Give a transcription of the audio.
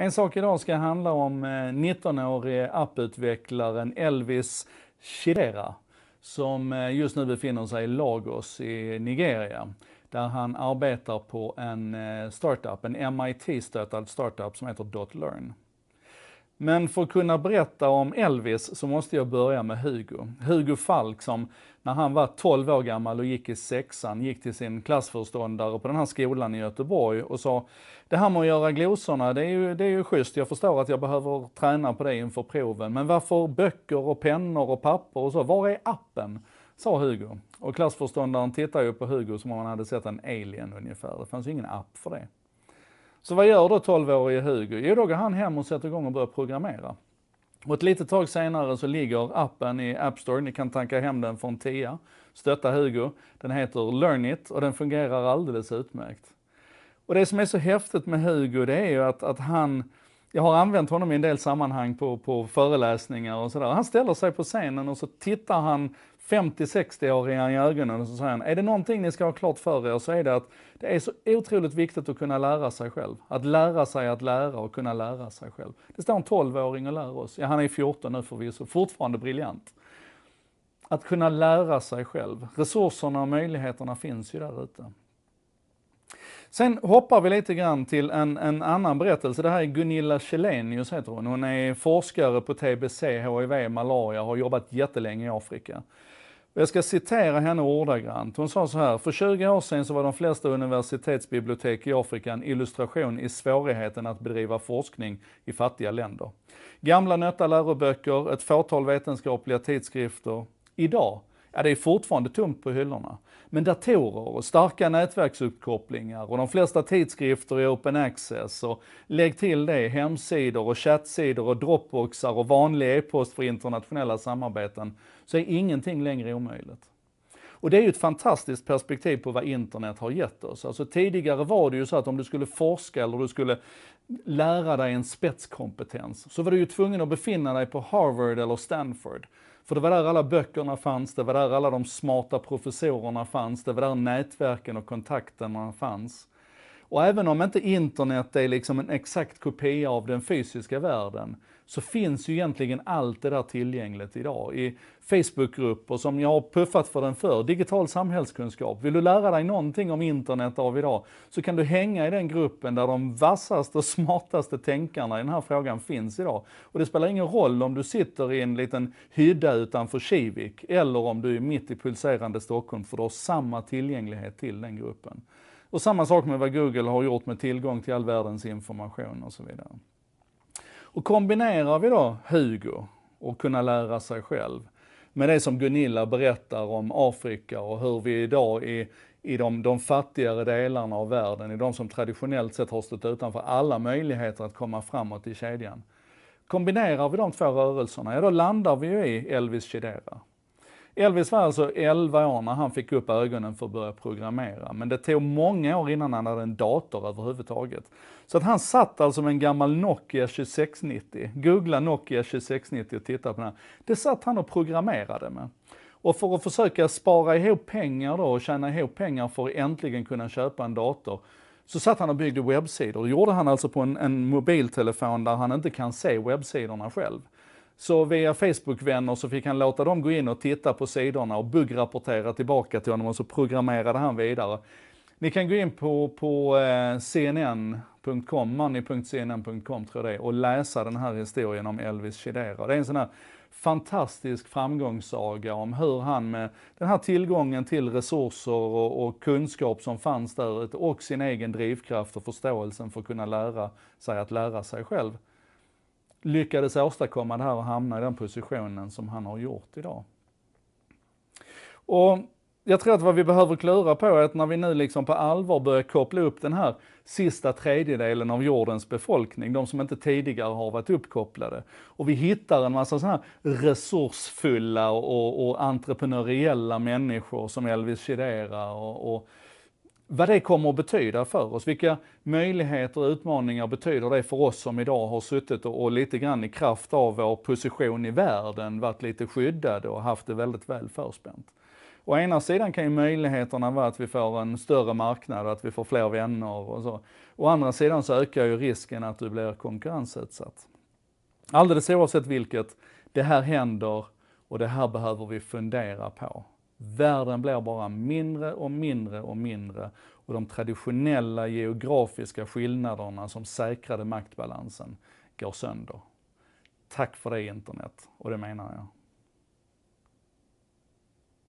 En sak idag ska handla om 19-årige eh, apputvecklaren Elvis Chidera som eh, just nu befinner sig i Lagos i Nigeria där han arbetar på en eh, startup, en MIT-stöttad startup som heter Dotlearn. Men för att kunna berätta om Elvis så måste jag börja med Hugo. Hugo Falk som när han var 12 år gammal och gick i sexan gick till sin klassföreståndare på den här skolan i Göteborg och sa Det här med att göra glosorna, det är ju, det är ju schysst. Jag förstår att jag behöver träna på det inför proven. Men varför böcker och pennor och papper och så? Var är appen? Sa Hugo. Och klassföreståndaren tittade ju på Hugo som om han hade sett en alien ungefär. Det fanns ju ingen app för det. Så vad gör då 12-årige Hugo? Jo, då går han hem och sätter igång och börjar programmera. Och ett litet tag senare så ligger appen i App Store. Ni kan tanka hem den från TIA. Stötta Hugo. Den heter Learn it och den fungerar alldeles utmärkt. Och det som är så häftigt med Hugo det är ju att, att han, jag har använt honom i en del sammanhang på, på föreläsningar och sådär. Han ställer sig på scenen och så tittar han 50-60-åringar i ögonen och så säger han, är det någonting ni ska ha klart för er så är det att det är så otroligt viktigt att kunna lära sig själv. Att lära sig att lära och kunna lära sig själv. Det står en 12-åring och lär oss. Ja, han är 14 nu förvisso, fortfarande briljant. Att kunna lära sig själv. Resurserna och möjligheterna finns ju där ute. Sen hoppar vi lite grann till en, en annan berättelse. Det här är Gunilla Källenius heter hon. Hon är forskare på TBC, HIV, malaria, har jobbat jättelänge i Afrika jag ska citera henne ordagrant. Hon sa så här, för 20 år sedan så var de flesta universitetsbibliotek i Afrika en illustration i svårigheten att bedriva forskning i fattiga länder. Gamla nötta läroböcker, ett fåtal vetenskapliga tidskrifter. Idag ja det är fortfarande tomt på hyllorna. Men datorer och starka nätverksuppkopplingar och de flesta tidskrifter i open access och lägg till det hemsidor och chattsidor och dropboxar och vanlig e-post för internationella samarbeten så är ingenting längre omöjligt. Och det är ju ett fantastiskt perspektiv på vad internet har gett oss. Alltså tidigare var det ju så att om du skulle forska eller du skulle lära dig en spetskompetens så var du ju tvungen att befinna dig på Harvard eller Stanford. För det var där alla böckerna fanns, det var där alla de smarta professorerna fanns, det var där nätverken och kontakterna fanns. Och även om inte internet är liksom en exakt kopia av den fysiska världen, så finns ju egentligen allt det där tillgängligt idag. I Facebookgrupper som jag har puffat för den för, digital samhällskunskap. Vill du lära dig någonting om internet av idag, så kan du hänga i den gruppen där de vassaste och smartaste tänkarna i den här frågan finns idag. Och det spelar ingen roll om du sitter i en liten hydda utanför Kivik, eller om du är mitt i pulserande Stockholm, för du har samma tillgänglighet till den gruppen. Och samma sak med vad Google har gjort med tillgång till all världens information och så vidare. Och kombinerar vi då Hugo och kunna lära sig själv med det som Gunilla berättar om Afrika och hur vi idag i, i de, de fattigare delarna av världen, i de som traditionellt sett har stått utanför alla möjligheter att komma framåt i kedjan. Kombinerar vi de två rörelserna, ja då landar vi ju i Elvis Chidera. Elvis var alltså 11 år när han fick upp ögonen för att börja programmera, men det tog många år innan han hade en dator överhuvudtaget. Så att han satt alltså med en gammal Nokia 2690, googla Nokia 2690 och titta på den. Här. Det satt han och programmerade med. Och för att försöka spara ihop pengar då och tjäna ihop pengar för att äntligen kunna köpa en dator, så satt han och byggde webbsidor. Det gjorde han alltså på en, en mobiltelefon där han inte kan se webbsidorna själv. Så via Facebook-vänner så fick han låta dem gå in och titta på sidorna och buggrapportera tillbaka till honom och så programmerade han vidare. Ni kan gå in på, på eh, cnn.com, money.cnn.com tror jag det är, och läsa den här historien om Elvis Chidera. Det är en sån här fantastisk framgångssaga om hur han med den här tillgången till resurser och, och kunskap som fanns där och sin egen drivkraft och förståelsen för att kunna lära sig att lära sig själv lyckades åstadkomma det här och hamna i den positionen som han har gjort idag. Och jag tror att vad vi behöver klura på är att när vi nu liksom på allvar börjar koppla upp den här sista tredjedelen av jordens befolkning, de som inte tidigare har varit uppkopplade, och vi hittar en massa sådana här resursfulla och, och entreprenöriella människor som Elvis Chidera och, och vad det kommer att betyda för oss. Vilka möjligheter och utmaningar betyder det för oss som idag har suttit och, och lite grann i kraft av vår position i världen varit lite skyddade och haft det väldigt väl förspänt. Å ena sidan kan ju möjligheterna vara att vi får en större marknad, att vi får fler vänner och så. Å andra sidan så ökar ju risken att du blir konkurrensutsatt. Alldeles oavsett vilket, det här händer och det här behöver vi fundera på. Världen blir bara mindre och mindre och mindre och de traditionella geografiska skillnaderna som säkrade maktbalansen går sönder. Tack för det internet, och det menar jag.